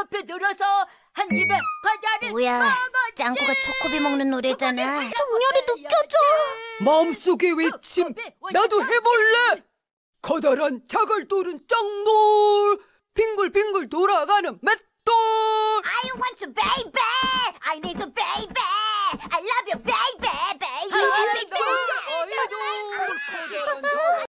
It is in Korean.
높에 늘어서 한 입에 과자를 뭐야, 먹었지. 짱구가 초코비 먹는 노래잖아. 정열이 느껴져. 마음속의 외침 나도 해볼래 커다란 자갈돌은 짱돌 빙글빙글 돌아가는 맷돌 I want you, baby. I need you, baby. I love you, baby, baby. 아이돌 아이돌 커다란